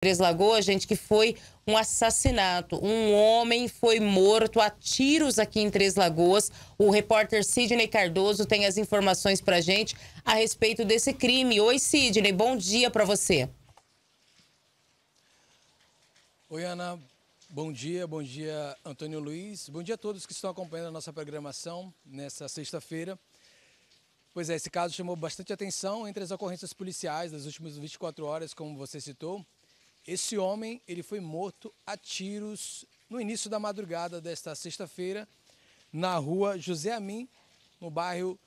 Três Lagoas, gente, que foi um assassinato. Um homem foi morto a tiros aqui em Três Lagoas. O repórter Sidney Cardoso tem as informações para gente a respeito desse crime. Oi, Sidney, bom dia para você. Oi, Ana. Bom dia, bom dia, Antônio Luiz. Bom dia a todos que estão acompanhando a nossa programação nesta sexta-feira. Pois é, esse caso chamou bastante atenção entre as ocorrências policiais das últimas 24 horas, como você citou. Esse homem ele foi morto a tiros no início da madrugada desta sexta-feira na rua José Amin, no bairro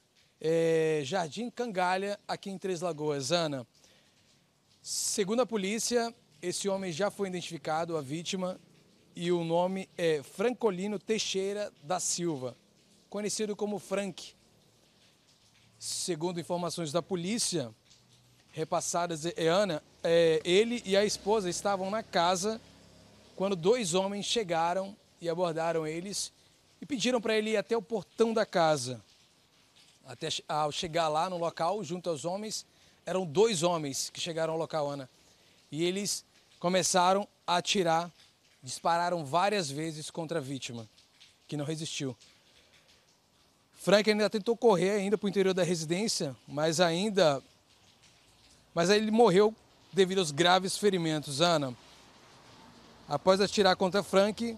é, Jardim Cangalha, aqui em Três Lagoas. Ana, segundo a polícia, esse homem já foi identificado, a vítima, e o nome é Francolino Teixeira da Silva, conhecido como Frank. Segundo informações da polícia, repassadas, é, Ana, é, ele e a esposa estavam na casa quando dois homens chegaram e abordaram eles e pediram para ele ir até o portão da casa. Até ao chegar lá no local, junto aos homens, eram dois homens que chegaram ao local, Ana. E eles começaram a atirar, dispararam várias vezes contra a vítima, que não resistiu. Frank ainda tentou correr ainda para o interior da residência, mas ainda mas ele morreu devido aos graves ferimentos. Ana, após atirar contra Frank,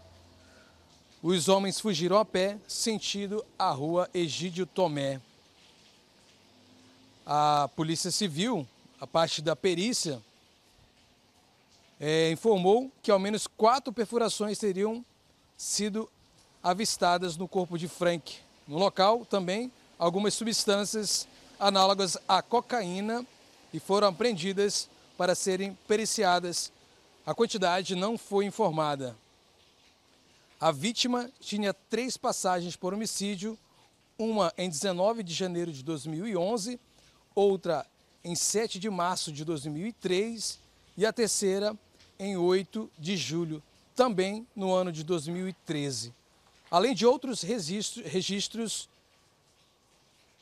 os homens fugiram a pé, sentido a rua Egídio Tomé. A Polícia Civil, a parte da perícia, é, informou que ao menos quatro perfurações teriam sido avistadas no corpo de Frank. No local, também, algumas substâncias análogas à cocaína e foram apreendidas para serem periciadas. A quantidade não foi informada. A vítima tinha três passagens por homicídio, uma em 19 de janeiro de 2011, outra em 7 de março de 2003 e a terceira em 8 de julho, também no ano de 2013. Além de outros registros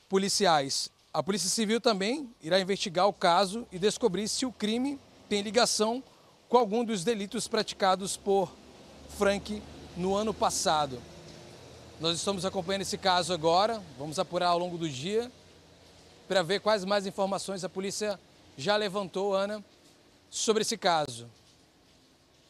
policiais a Polícia Civil também irá investigar o caso e descobrir se o crime tem ligação com algum dos delitos praticados por Frank no ano passado. Nós estamos acompanhando esse caso agora, vamos apurar ao longo do dia para ver quais mais informações a polícia já levantou, Ana, sobre esse caso.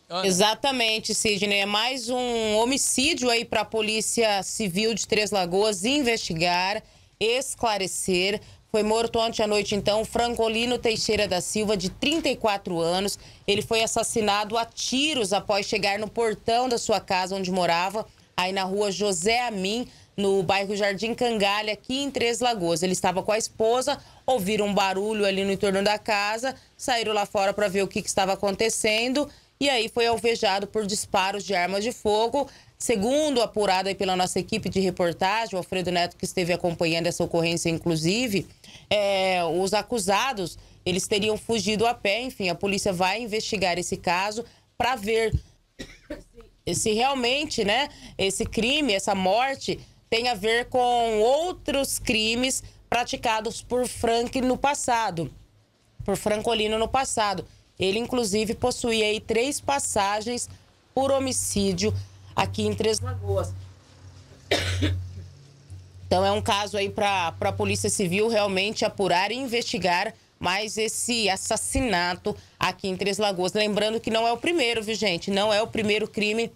Ana. Exatamente, Sidney. É mais um homicídio aí para a Polícia Civil de Três Lagoas investigar esclarecer. Foi morto ontem à noite, então, Francolino Teixeira da Silva, de 34 anos. Ele foi assassinado a tiros após chegar no portão da sua casa onde morava, aí na rua José Amin, no bairro Jardim Cangalha, aqui em Três Lagoas. Ele estava com a esposa, ouviram um barulho ali no entorno da casa, saíram lá fora para ver o que, que estava acontecendo e aí foi alvejado por disparos de arma de fogo. Segundo apurado pela nossa equipe de reportagem, o Alfredo Neto que esteve acompanhando essa ocorrência, inclusive, é, os acusados, eles teriam fugido a pé. Enfim, a polícia vai investigar esse caso para ver se realmente, né, esse crime, essa morte tem a ver com outros crimes praticados por Frank no passado, por Francolino no passado. Ele, inclusive, possuía aí três passagens por homicídio aqui em Três Lagoas. Então é um caso aí para a Polícia Civil realmente apurar e investigar mais esse assassinato aqui em Três Lagoas. Lembrando que não é o primeiro, viu, gente? Não é o primeiro crime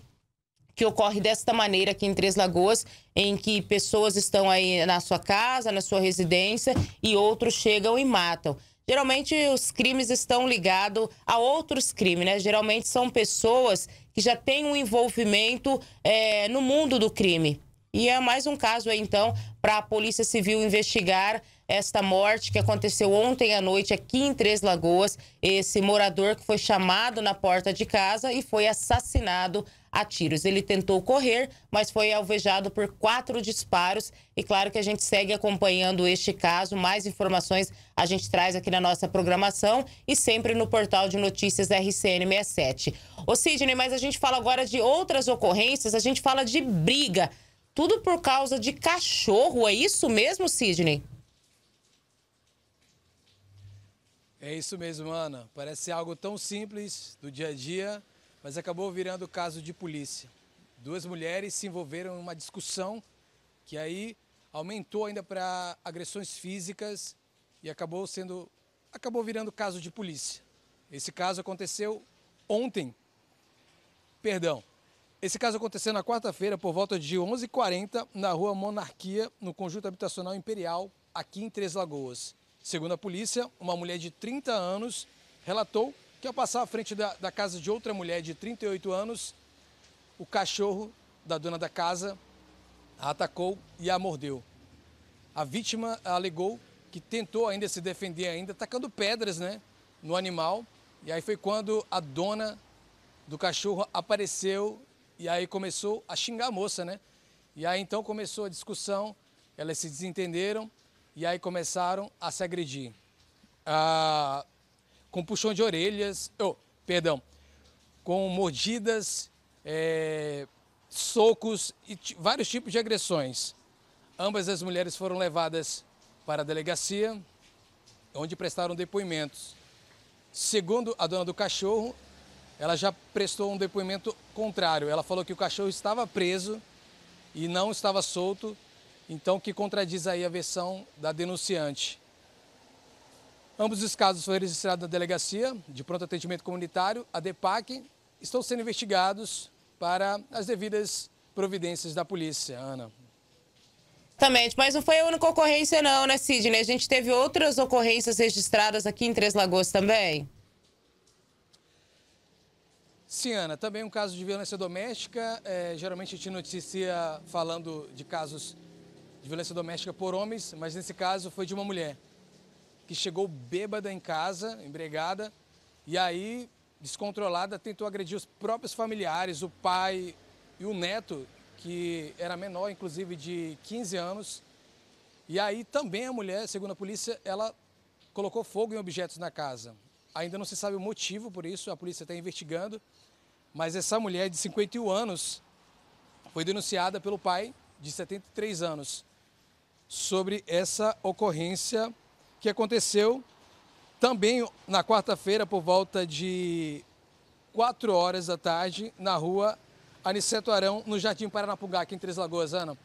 que ocorre desta maneira aqui em Três Lagoas, em que pessoas estão aí na sua casa, na sua residência e outros chegam e matam. Geralmente os crimes estão ligados a outros crimes, né? Geralmente são pessoas que já tem um envolvimento é, no mundo do crime. E é mais um caso aí, então, para a Polícia Civil investigar esta morte que aconteceu ontem à noite aqui em Três Lagoas. Esse morador que foi chamado na porta de casa e foi assassinado a tiros. Ele tentou correr, mas foi alvejado por quatro disparos. E claro que a gente segue acompanhando este caso. Mais informações a gente traz aqui na nossa programação e sempre no portal de notícias RCN67. Ô Sidney, mas a gente fala agora de outras ocorrências, a gente fala de briga. Tudo por causa de cachorro, é isso mesmo, Sidney? É isso mesmo, Ana. Parece algo tão simples do dia a dia, mas acabou virando caso de polícia. Duas mulheres se envolveram em uma discussão que aí aumentou ainda para agressões físicas e acabou sendo acabou virando caso de polícia. Esse caso aconteceu ontem. Perdão. Esse caso aconteceu na quarta-feira por volta de 11h40 na Rua Monarquia, no conjunto habitacional Imperial, aqui em Três Lagoas. Segundo a polícia, uma mulher de 30 anos relatou que ao passar à frente da, da casa de outra mulher de 38 anos, o cachorro da dona da casa a atacou e a mordeu. A vítima alegou que tentou ainda se defender ainda, tacando pedras né, no animal. E aí foi quando a dona do cachorro apareceu e aí começou a xingar a moça, né? E aí então começou a discussão, elas se desentenderam e aí começaram a se agredir. Ah, com puxão de orelhas, oh, perdão, com mordidas, é, socos e vários tipos de agressões. Ambas as mulheres foram levadas para a delegacia, onde prestaram depoimentos. Segundo a dona do cachorro, ela já prestou um depoimento contrário. Ela falou que o cachorro estava preso e não estava solto, então que contradiz aí a versão da denunciante. Ambos os casos foram registrados na Delegacia de Pronto Atendimento Comunitário, a DEPAC, estão sendo investigados para as devidas providências da polícia, Ana. Exatamente, mas não foi a única ocorrência não, né Sidney? A gente teve outras ocorrências registradas aqui em Três Lagoas também? Sim, Ana, também um caso de violência doméstica, é, geralmente a gente noticia falando de casos de violência doméstica por homens, mas nesse caso foi de uma mulher que chegou bêbada em casa, embregada, e aí, descontrolada, tentou agredir os próprios familiares, o pai e o neto, que era menor, inclusive de 15 anos. E aí também a mulher, segundo a polícia, ela colocou fogo em objetos na casa. Ainda não se sabe o motivo por isso, a polícia está investigando. Mas essa mulher de 51 anos foi denunciada pelo pai de 73 anos sobre essa ocorrência que aconteceu também na quarta-feira, por volta de 4 horas da tarde, na rua Aniceto Arão, no Jardim Paranapugá, aqui em Três Lagoas, Ana.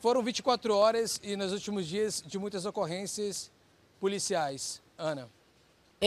Foram 24 horas e nos últimos dias de muitas ocorrências policiais, Ana.